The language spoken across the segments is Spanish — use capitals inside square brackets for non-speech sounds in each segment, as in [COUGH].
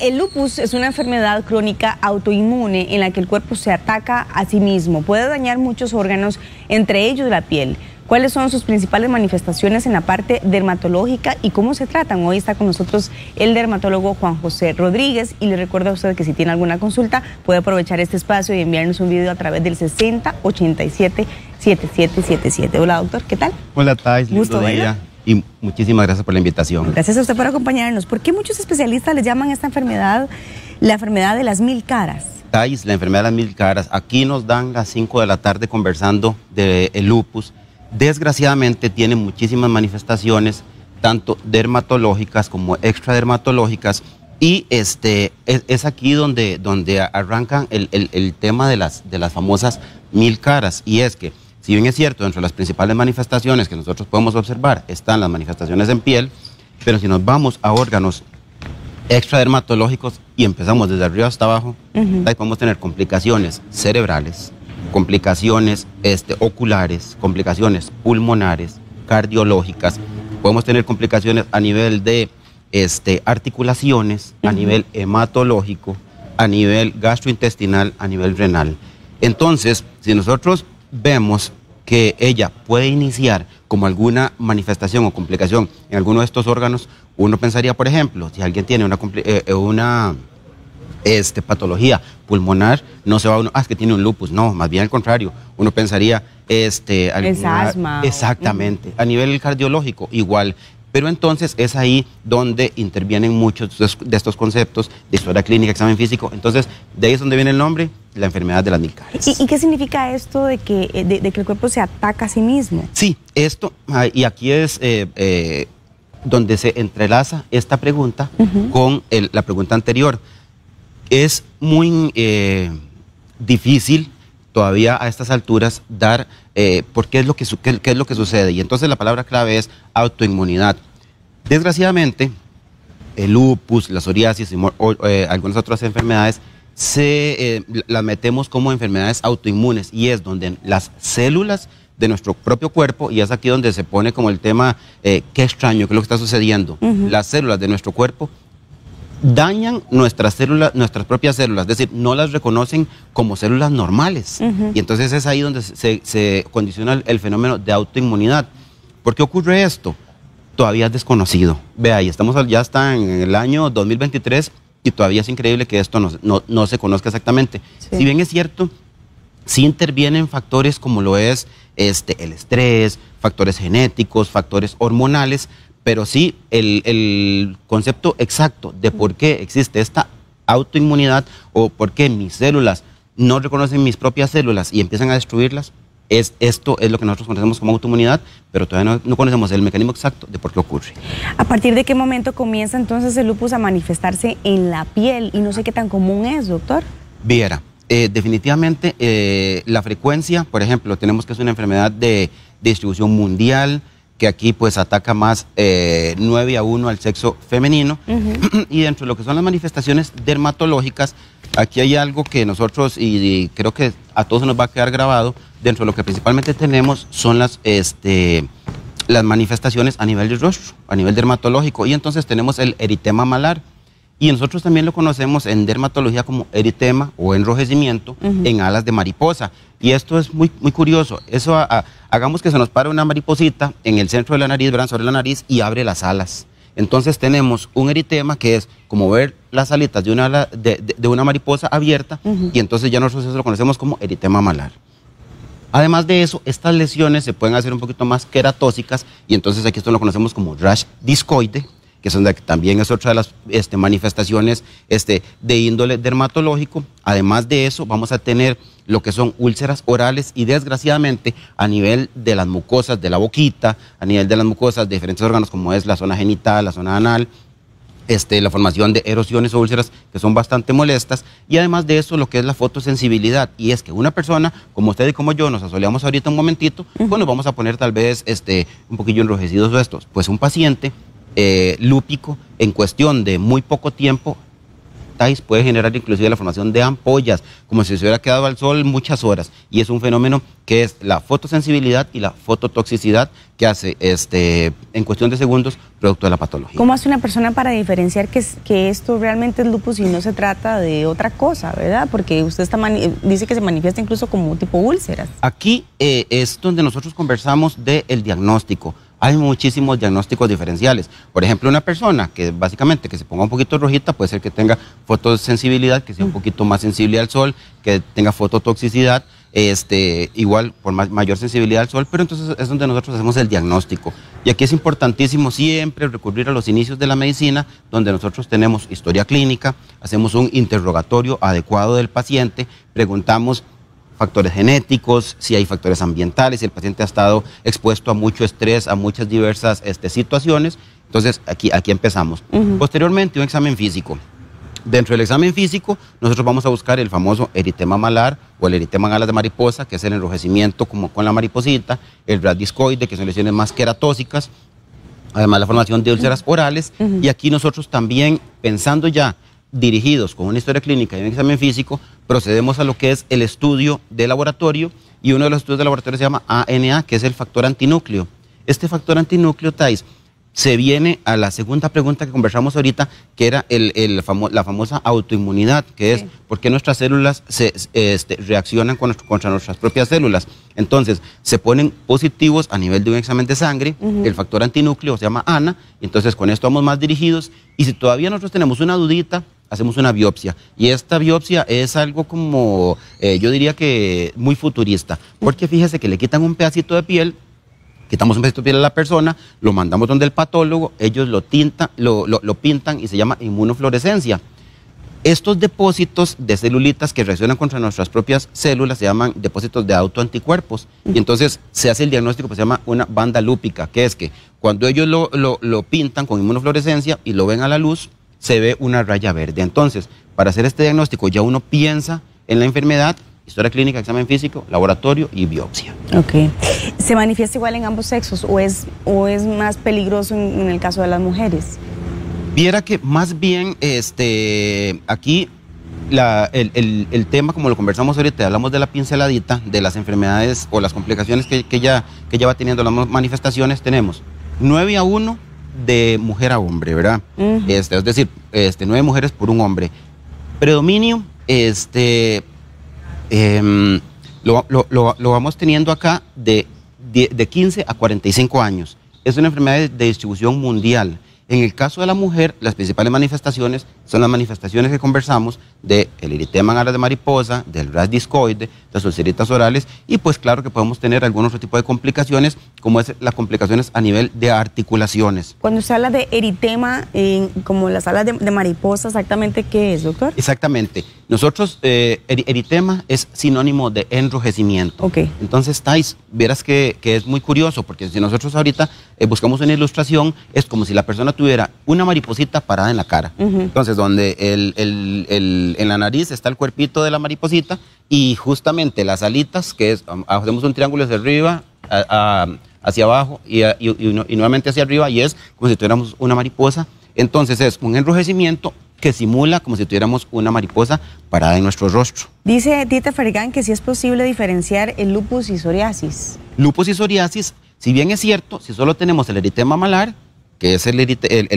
El lupus es una enfermedad crónica autoinmune en la que el cuerpo se ataca a sí mismo. Puede dañar muchos órganos, entre ellos la piel. ¿Cuáles son sus principales manifestaciones en la parte dermatológica y cómo se tratan? Hoy está con nosotros el dermatólogo Juan José Rodríguez y le recuerdo a usted que si tiene alguna consulta puede aprovechar este espacio y enviarnos un video a través del 6087-7777. Hola doctor, ¿qué tal? Hola Tais, lindo día y muchísimas gracias por la invitación. Gracias a usted por acompañarnos. ¿Por qué muchos especialistas le llaman esta enfermedad la enfermedad de las mil caras? la enfermedad de las mil caras. Aquí nos dan las 5 de la tarde conversando del de lupus. Desgraciadamente tiene muchísimas manifestaciones, tanto dermatológicas como extradermatológicas. Y este, es, aquí donde, donde arrancan el, el tema de las, de las famosas mil caras. Y es que si bien es cierto, entre las principales manifestaciones que nosotros podemos observar están las manifestaciones en piel, pero si nos vamos a órganos extradermatológicos y empezamos desde arriba hasta abajo, ahí podemos tener complicaciones cerebrales, complicaciones este, oculares, complicaciones pulmonares, cardiológicas, podemos tener complicaciones a nivel de este, articulaciones, a nivel hematológico, a nivel gastrointestinal, a nivel renal. Entonces, si nosotros vemos que ella puede iniciar como alguna manifestación o complicación en alguno de estos órganos, uno pensaría, por ejemplo, si alguien tiene una, eh, eh, una este, patología pulmonar, no se va a uno, ah, es que tiene un lupus, no, más bien al contrario, uno pensaría, este, es asma. Exactamente, a nivel cardiológico, igual. Pero entonces es ahí donde intervienen muchos de estos conceptos de historia clínica, examen físico. Entonces, de ahí es donde viene el nombre, la enfermedad de las milcales. ¿Y, qué significa esto de que, eh, que el cuerpo se ataca a sí mismo? Sí, esto, y aquí es eh, eh, donde se entrelaza esta pregunta con la pregunta anterior. Es muy difícil todavía a estas alturas dar por qué es, lo que es lo que sucede. Y entonces la palabra clave es autoinmunidad. Desgraciadamente, el lupus, la psoriasis y algunas otras enfermedades se eh, las metemos como enfermedades autoinmunes y es donde las células de nuestro propio cuerpo y es aquí donde se pone como el tema eh, qué extraño, qué es lo que está sucediendo. Las células de nuestro cuerpo dañan nuestras células, nuestras propias células, es decir, no las reconocen como células normales. Y entonces es ahí donde se, condiciona el, fenómeno de autoinmunidad. ¿Por qué ocurre esto? Todavía es desconocido. Vea, y estamos, ya está en el año 2023 y todavía es increíble que esto no, se conozca exactamente. Si bien es cierto, sí intervienen factores como lo es este, el estrés, factores genéticos, factores hormonales, pero sí el, el concepto exacto de por qué existe esta autoinmunidad o por qué mis células no reconocen mis propias células y empiezan a destruirlas, es, esto es lo que nosotros conocemos como autoinmunidad, pero todavía no, conocemos el mecanismo exacto de por qué ocurre. ¿A partir de qué momento comienza entonces el lupus a manifestarse en la piel? Y no sé qué tan común es, doctor. Viera, eh, definitivamente eh, la frecuencia, por ejemplo, tenemos que es una enfermedad de, distribución mundial, que aquí pues ataca más 9 eh, a 1 al sexo femenino. [CLEARS THROAT] Y dentro de lo que son las manifestaciones dermatológicas, aquí hay algo que nosotros, y creo que a todos nos va a quedar grabado, dentro de lo que principalmente tenemos son las, este, las manifestaciones a nivel del rostro, a nivel dermatológico. Y entonces tenemos el eritema malar. Y nosotros también lo conocemos en dermatología como eritema o enrojecimiento en alas de mariposa. Y esto es muy, muy curioso. Eso hagamos que se nos pare una mariposita en el centro de la nariz, ¿verdad? sobre la nariz, y abre las alas. Entonces tenemos un eritema que es como ver las alitas de una, de, una mariposa abierta, y entonces ya nosotros eso lo conocemos como eritema malar. Además de eso, estas lesiones se pueden hacer un poquito más queratósicas y entonces aquí esto lo conocemos como rash discoide, que son también es otra de las este, manifestaciones este, de índole dermatológico. Además de eso, vamos a tener lo que son úlceras orales y desgraciadamente a nivel de las mucosas de la boquita, a nivel de las mucosas de diferentes órganos como es la zona genital, la zona anal, este, la formación de erosiones o úlceras que son bastante molestas y además de eso lo que es la fotosensibilidad y es que una persona como usted y como yo nos asoleamos ahorita un momentito, bueno pues vamos a poner tal vez este, un poquillo enrojecidos estos, pues un paciente eh, lúpico en cuestión de muy poco tiempo puede generar inclusive la formación de ampollas, como si se hubiera quedado al sol muchas horas. Y es un fenómeno que es la fotosensibilidad y la fototoxicidad que hace este, en cuestión de segundos producto de la patología. ¿Cómo hace una persona para diferenciar que, esto realmente es lupus y no se trata de otra cosa, verdad? Porque usted dice que se manifiesta incluso como tipo úlceras. Aquí eh, es donde nosotros conversamos del diagnóstico hay muchísimos diagnósticos diferenciales. Por ejemplo, una persona que básicamente que se ponga un poquito rojita puede ser que tenga fotosensibilidad, que sea un poquito más sensible al sol, que tenga fototoxicidad, este, igual por más, mayor sensibilidad al sol, pero entonces es donde nosotros hacemos el diagnóstico. Y aquí es importantísimo siempre recurrir a los inicios de la medicina, donde nosotros tenemos historia clínica, hacemos un interrogatorio adecuado del paciente, preguntamos factores genéticos, si hay factores ambientales, si el paciente ha estado expuesto a mucho estrés, a muchas diversas este, situaciones. Entonces, aquí, aquí empezamos. Posteriormente, un examen físico. Dentro del examen físico, nosotros vamos a buscar el famoso eritema malar o el eritema en alas de mariposa, que es el enrojecimiento como con la mariposita, el bradiscoide, que son lesiones más queratósicas, además la formación de úlceras orales. Y aquí nosotros también, pensando ya dirigidos con una historia clínica y un examen físico, procedemos a lo que es el estudio de laboratorio y uno de los estudios de laboratorio se llama ANA, que es el factor antinúcleo. Este factor antinúcleo, Thais, se viene a la segunda pregunta que conversamos ahorita, que era el, la famosa autoinmunidad, que es por qué nuestras células se, este, reaccionan con, contra nuestras propias células. Entonces, se ponen positivos a nivel de un examen de sangre, el factor antinúcleo se llama ANA, y entonces con esto vamos más dirigidos. Y si todavía nosotros tenemos una dudita, hacemos una biopsia. Y esta biopsia es algo como, eh, yo diría que muy futurista, porque fíjese que le quitan un pedacito de piel quitamos un pedacito de piel a la persona, lo mandamos donde el patólogo, ellos lo, tintan, lo, pintan y se llama inmunofluorescencia. Estos depósitos de celulitas que reaccionan contra nuestras propias células se llaman depósitos de autoanticuerpos. Y entonces se hace el diagnóstico que pues, se llama una banda lúpica, que es que cuando ellos lo, lo pintan con inmunofluorescencia y lo ven a la luz, se ve una raya verde. Entonces, para hacer este diagnóstico ya uno piensa en la enfermedad, historia clínica, examen físico, laboratorio y biopsia. Ok. ¿Se manifiesta igual en ambos sexos o es, o es más peligroso en, el caso de las mujeres? Viera que más bien este, aquí el, tema, como lo conversamos ahorita, hablamos de la pinceladita, de las enfermedades o las complicaciones que, que ya, que ya va teniendo las manifestaciones, tenemos 9 a 1 de mujer a hombre, ¿verdad? Este, es decir, este, nueve mujeres por un hombre. Predominio, este, em, lo, vamos teniendo acá de, de, 15 a 45 años. Es una enfermedad de distribución mundial. En el caso de la mujer, las principales manifestaciones son las manifestaciones que conversamos del el eritema en alas de mariposa, del ras discoide, las ulceritas orales y pues claro que podemos tener algún otro tipo de complicaciones como es las complicaciones a nivel de articulaciones. Cuando se habla de eritema, en como las alas de, mariposa, exactamente qué es, doctor? Exactamente. Nosotros, eh, eritema es sinónimo de enrojecimiento. Ok. Entonces, estáis verás que, es muy curioso porque si nosotros ahorita eh, buscamos una ilustración, es como si la persona tuviera una mariposita parada en la cara. Entonces, donde en la nariz está el cuerpito de la mariposita y justamente las alitas, que es, hacemos un triángulo hacia arriba, hacia abajo y, nuevamente hacia arriba, y es como si tuviéramos una mariposa. Entonces, es un enrojecimiento que simula como si tuviéramos una mariposa parada en nuestro rostro. Dice Tita Fergán que si es posible diferenciar el lupus y psoriasis. Lupus y psoriasis, si bien es cierto, si solo tenemos el eritema malar, que es el,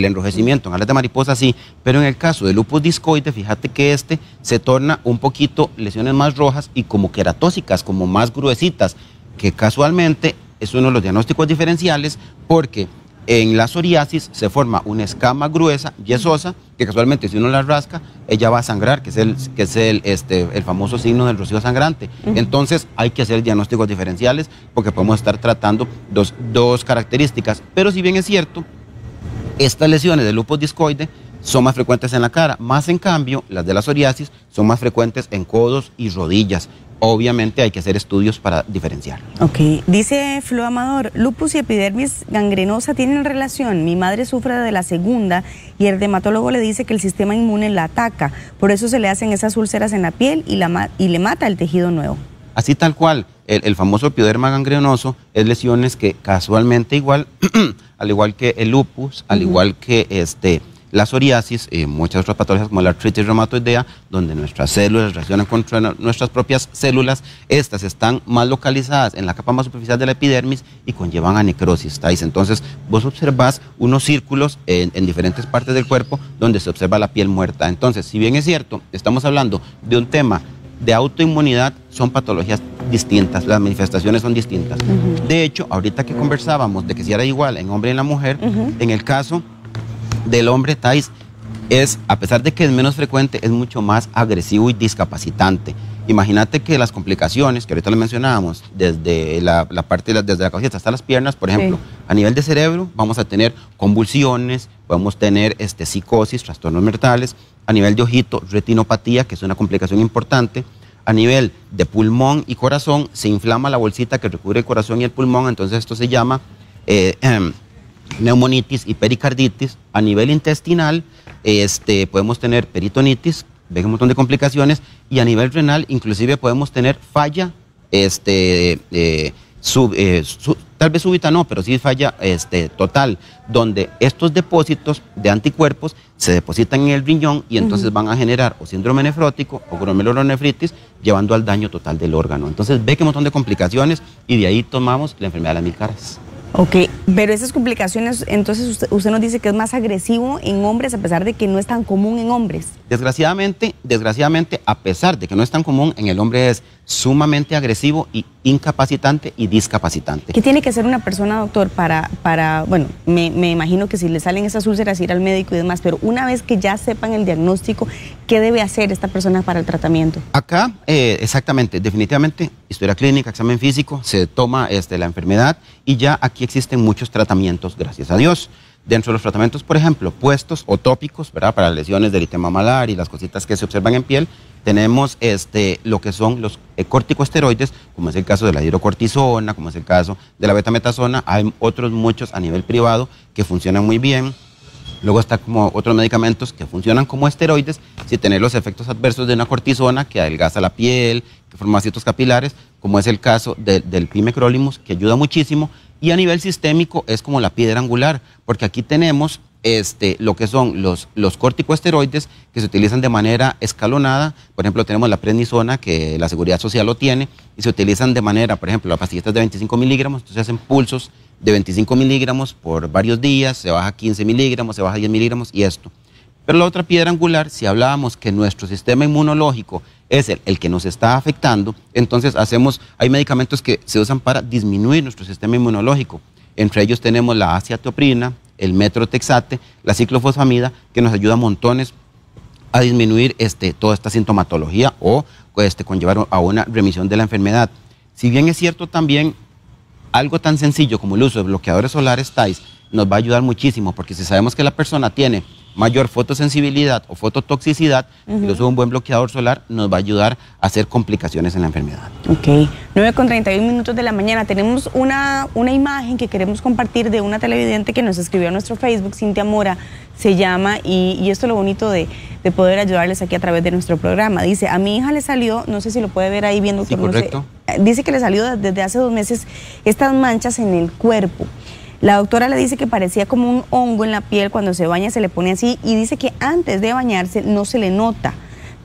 enrojecimiento en alas de mariposa, sí, pero en el caso del lupus discoide, fíjate que este se torna un poquito lesiones más rojas y como queratósicas, como más gruesitas, que casualmente es uno de los diagnósticos diferenciales porque en la psoriasis se forma una escama gruesa, yesosa, que casualmente si uno la rasca, ella va a sangrar, que es el, que es el, este, el famoso signo del rocío sangrante. Entonces hay que hacer diagnósticos diferenciales porque podemos estar tratando dos, dos características. Pero si bien es cierto, estas lesiones de lupus discoide son más frecuentes en la cara, más en cambio las de la psoriasis son más frecuentes en codos y rodillas. Obviamente hay que hacer estudios para diferenciar. Ok, dice Flo Amador, lupus y epidermis gangrenosa tienen relación. Mi madre sufre de la segunda y el dermatólogo le dice que el sistema inmune la ataca. Por eso se le hacen esas úlceras en la piel y, le mata el tejido nuevo. Así tal cual, el, el famoso epiderma gangrenoso es lesiones que casualmente igual [CLEARS THROAT] al igual que el lupus, al igual que este, la psoriasis y eh, muchas otras patologías como la artritis reumatoidea, donde nuestras células reaccionan contra nuestras propias células. Estas están más localizadas en la capa más superficial de la epidermis y conllevan a necrosis, Entonces, vos observás unos círculos en, diferentes partes del cuerpo donde se observa la piel muerta. Entonces, si bien es cierto, estamos hablando de un tema de autoinmunidad son patologías distintas, las manifestaciones son distintas. De hecho, ahorita que conversábamos de que si era igual en hombre y en la mujer, en el caso del hombre Thais es, a pesar de que es menos frecuente, es mucho más agresivo y discapacitante. Imagínate que las complicaciones que ahorita les mencionábamos, desde la, la parte, desde la hasta las piernas, por ejemplo, a nivel de cerebro vamos a tener convulsiones, podemos tener este, psicosis, trastornos mentales, a nivel de ojito, retinopatía, que es una complicación importante, a nivel de pulmón y corazón, se inflama la bolsita que recubre el corazón y el pulmón, entonces esto se llama eh, em, neumonitis y pericarditis. A nivel intestinal, este, podemos tener peritonitis, ven un montón de complicaciones y a nivel renal inclusive podemos tener falla, este, eh, eh, tal vez súbita no, pero sí falla este, total, donde estos depósitos de anticuerpos se depositan en el riñón y entonces van a generar o síndrome nefrótico o glomerulonefritis, llevando al daño total del órgano. Entonces ve que un montón de complicaciones y de ahí tomamos la enfermedad de las mil caras. Ok, pero esas complicaciones, entonces usted, nos dice que es más agresivo en hombres a pesar de que no es tan común en hombres. Desgraciadamente, desgraciadamente, a pesar de que no es tan común, en el hombre es sumamente agresivo y incapacitante y discapacitante. ¿Qué tiene que hacer una persona, doctor, para, para bueno, me, imagino que si le salen esas úlceras ir al médico y demás, pero una vez que ya sepan el diagnóstico, ¿qué debe hacer esta persona para el tratamiento? Acá, eh, exactamente, definitivamente, historia clínica, examen físico, se toma este, la enfermedad y ya aquí existen muchos tratamientos, gracias a Dios. Dentro de los tratamientos, por ejemplo, puestos o tópicos, ¿verdad? Para lesiones del itema malar y las cositas que se observan en piel, tenemos este, lo que son los eh, corticosteroides, como es el caso de la hidrocortisona, como es el caso de la betametasona. Hay otros muchos a nivel privado que funcionan muy bien. Luego está como otros medicamentos que funcionan como esteroides, sin tener los efectos adversos de una cortisona que adelgaza la piel, que forma ciertos capilares, como es el caso del del pimecrolimus, que ayuda muchísimo, y a nivel sistémico es como la piedra angular, porque aquí tenemos este, lo que son los, los corticosteroides que se utilizan de manera escalonada. Por ejemplo, tenemos la prednisona, que la Seguridad Social lo tiene, y se utilizan de manera, por ejemplo, las pastillitas de 25 miligramos, entonces hacen pulsos de 25 miligramos por varios días, se baja 15 miligramos, se baja 10 miligramos y esto. Pero la otra piedra angular, si hablábamos que nuestro sistema inmunológico es el, que nos está afectando, entonces hacemos, hay medicamentos que se usan para disminuir nuestro sistema inmunológico. Entre ellos tenemos la asiatoprina, el metrotexate, la ciclofosfamida, que nos ayuda a montones a disminuir este, toda esta sintomatología o este, conllevar a una remisión de la enfermedad. Si bien es cierto también, algo tan sencillo como el uso de bloqueadores solares TAIS nos va a ayudar muchísimo, porque si sabemos que la persona tiene mayor fotosensibilidad o fototoxicidad, incluso un buen bloqueador solar nos va a ayudar a hacer complicaciones en la enfermedad. Ok, 9 con 31 minutos de la mañana. Tenemos una, una imagen que queremos compartir de una televidente que nos escribió a nuestro Facebook, Cintia Mora, se llama, y, esto es lo bonito de, poder ayudarles aquí a través de nuestro programa. Dice, a mi hija le salió, no sé si lo puede ver ahí viendo. Sí, correcto. dice que le salió desde hace dos meses estas manchas en el cuerpo. La doctora le dice que parecía como un hongo en la piel cuando se baña, se le pone así y dice que antes de bañarse no se le nota.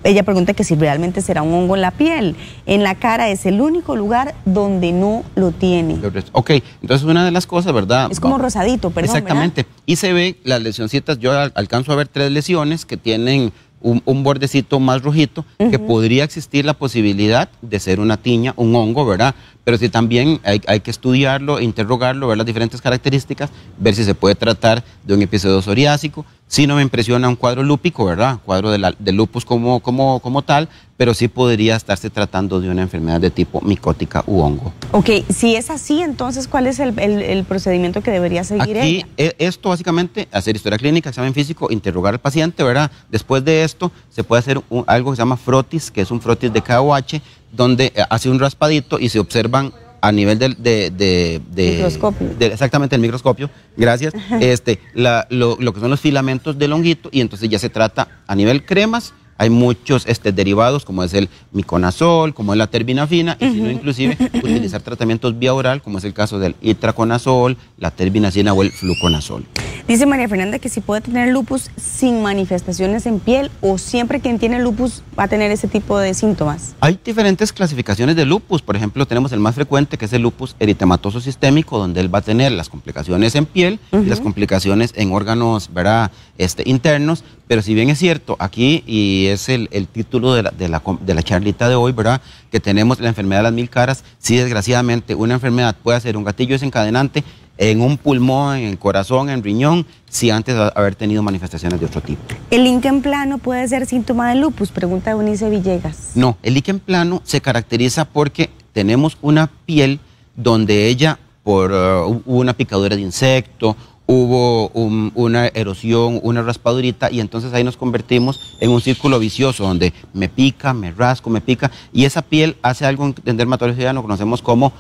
Ella pregunta que si realmente será un hongo en la piel. En la cara es el único lugar donde no lo tiene. Ok, entonces una de las cosas, ¿verdad? Es como rosadito, perdón. Exactamente. Y se ve las lesioncitas, yo alcanzo a ver tres lesiones que tienen un, bordecito más rojito, que podría existir la posibilidad de ser una tiña, un hongo, ¿verdad? Pero si también hay, hay que estudiarlo, e interrogarlo, ver las diferentes características, ver si se puede tratar de un episodio psoriásico, Sí no me impresiona un cuadro lúpico, ¿verdad? Un cuadro de, lupus como, como, como tal, pero sí podría estarse tratando de una enfermedad de tipo micótica u hongo. Ok, si es así, entonces, ¿cuál es el, procedimiento que debería seguir Aquí, e, Esto básicamente, hacer historia clínica, examen físico, interrogar al paciente, ¿verdad? Después de esto, se puede hacer algo que se llama frotis, que es un frotis de KOH, donde eh, hace un raspadito y se observan a nivel del de, de, microscopio. exactamente, el microscopio, gracias, este, la, lo, lo, que son los filamentos del honguito y entonces ya se trata a nivel cremas, hay muchos este, derivados como es el miconazol, como es la terbinafina y si no inclusive [LAUGHS] utilizar tratamientos vía oral como es el caso del itraconazol, la terbinacina o el fluconazol. Dice María Fernanda que si puede tener lupus sin manifestaciones en piel o siempre quien tiene lupus va a tener ese tipo de síntomas. Hay diferentes clasificaciones de lupus. Por ejemplo, tenemos el más frecuente que es el lupus eritematoso sistémico, donde él va a tener las complicaciones en piel las complicaciones en órganos ¿verdad? Este, internos. Pero si bien es cierto, aquí, y es el, título de la, charlita de hoy, ¿verdad? que tenemos la enfermedad de las mil caras, si desgraciadamente una enfermedad puede ser un gatillo desencadenante, en un pulmón, en el corazón, en riñón, si antes de haber tenido manifestaciones de otro tipo. ¿El líquen plano puede ser síntoma de lupus? Pregunta Eunice Villegas. No, el líquen plano se caracteriza porque tenemos una piel donde ella, por eh, una picadura de insecto, hubo una erosión, una raspadurita y entonces ahí nos convertimos en un círculo vicioso donde me pica, me rasco, me pica y esa piel hace algo en dermatología lo conocemos como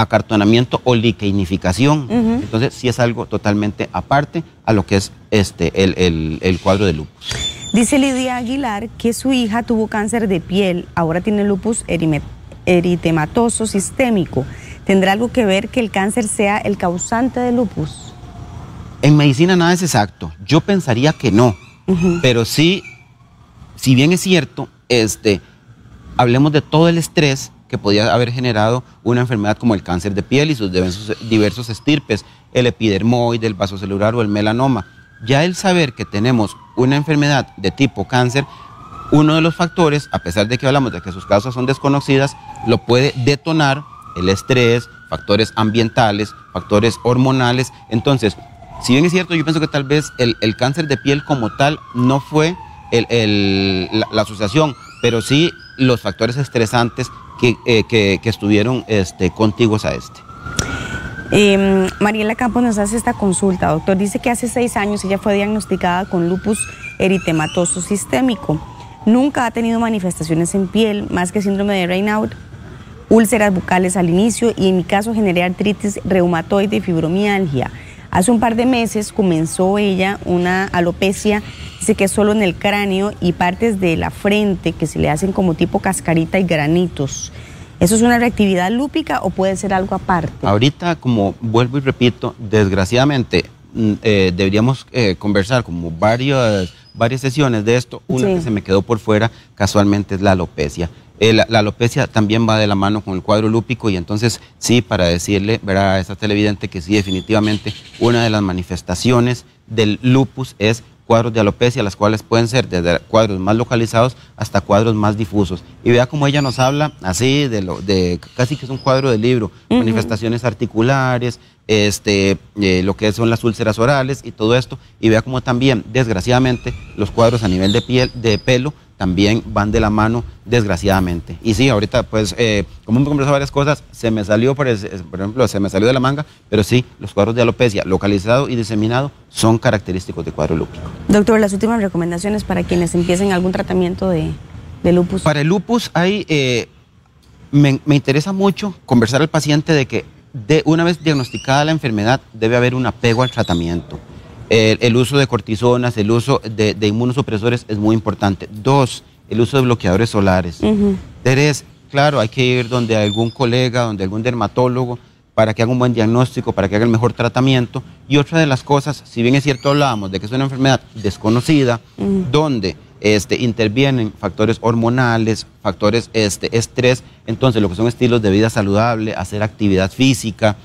acartonamiento o liqueinificación. Entonces, sí es algo totalmente aparte a lo que es este, el, cuadro de lupus. Dice Lidia Aguilar que su hija tuvo cáncer de piel, ahora tiene lupus eritematoso sistémico. ¿Tendrá algo que ver que el cáncer sea el causante de lupus? En medicina nada es exacto. Yo pensaría que no, pero sí, si bien es cierto, este, hablemos de todo el estrés que podía haber generado una enfermedad como el cáncer de piel y sus diversos estirpes, el epidermoide, el vasocelular o el melanoma. Ya el saber que tenemos una enfermedad de tipo cáncer, uno de los factores, a pesar de que hablamos de que sus causas son desconocidas, lo puede detonar el estrés, factores ambientales, factores hormonales. Entonces, si bien es cierto, yo pienso que tal vez el, cáncer de piel como tal no fue la, asociación, pero sí los factores estresantes eh, que, estuvieron este, contiguos a este. Em, Mariela Campos nos hace esta consulta, doctor. Dice que hace seis años ella fue diagnosticada con lupus eritematoso sistémico. Nunca ha tenido manifestaciones en piel, más que síndrome de Raynaud, úlceras bucales al inicio y en mi caso generé artritis reumatoide y fibromialgia. Hace un par de meses comenzó ella una alopecia, dice que solo en el cráneo y partes de la frente que se le hacen como tipo cascarita y granitos. ¿Eso es una reactividad lúpica o puede ser algo aparte? Ahorita, como vuelvo y repito, desgraciadamente mm, eh, deberíamos eh, conversar como varias, varias sesiones de esto. Una que se me quedó por fuera casualmente es la alopecia. Eh, la, alopecia también va de la mano con el cuadro lúpico y entonces sí, para decirle verá, a esta televidente que sí, definitivamente una de las manifestaciones del lupus es cuadros de alopecia, las cuales pueden ser desde cuadros más localizados hasta cuadros más difusos. Y vea cómo ella nos habla así, de, lo, de casi que es un cuadro de libro, manifestaciones articulares, este, eh, lo que son las úlceras orales y todo esto. Y vea cómo también, desgraciadamente, los cuadros a nivel de, piel, de pelo también van de la mano, desgraciadamente. Y sí, ahorita, pues, eh, como hemos conversado varias cosas, se me salió, por, ejemplo, se me salió de la manga, pero sí, los cuadros de alopecia localizado y diseminado son característicos de cuadro lúpico. Doctor, las últimas recomendaciones para quienes empiecen algún tratamiento de, lupus. Para el lupus hay, eh, me, interesa mucho conversar al paciente de que una vez diagnosticada la enfermedad debe haber un apego al tratamiento. El, uso de cortisonas, el uso de, inmunosupresores es muy importante. Dos, el uso de bloqueadores solares. Tres, claro, hay que ir donde algún colega, donde algún dermatólogo, para que haga un buen diagnóstico, para que haga el mejor tratamiento. Y otra de las cosas, si bien es cierto, hablábamos de que es una enfermedad desconocida, donde este, intervienen factores hormonales, factores este, estrés, entonces lo que son estilos de vida saludable, hacer actividad física,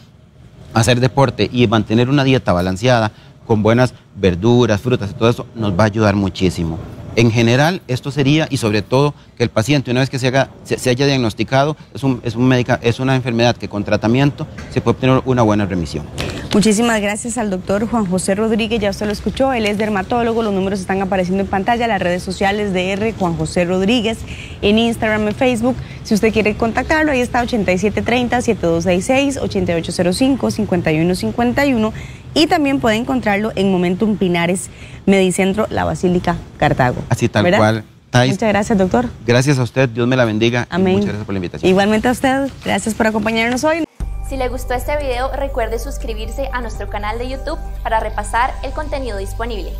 hacer deporte y mantener una dieta balanceada con buenas verduras, frutas y todo eso, nos va a ayudar muchísimo. En general, esto sería, y sobre todo, que el paciente, una vez que se, haga, se, haya diagnosticado, es, un, es una enfermedad que con tratamiento se puede obtener una buena remisión. Muchísimas gracias al doctor Juan José Rodríguez, ya usted lo escuchó, él es dermatólogo, los números están apareciendo en pantalla, las redes sociales de R Juan José Rodríguez, en Instagram, y Facebook, si usted quiere contactarlo, ahí está 8730-7266-8805-5151 y también puede encontrarlo en Momentum Pinares, Medicentro, La Basílica, Cartago. Así tal cual. Muchas gracias, doctor. Gracias a usted. Dios me la bendiga. Amén. muchas gracias por la invitación. Igualmente a usted. Gracias por acompañarnos hoy. Si le gustó este video recuerde suscribirse a nuestro canal de YouTube para repasar el contenido disponible.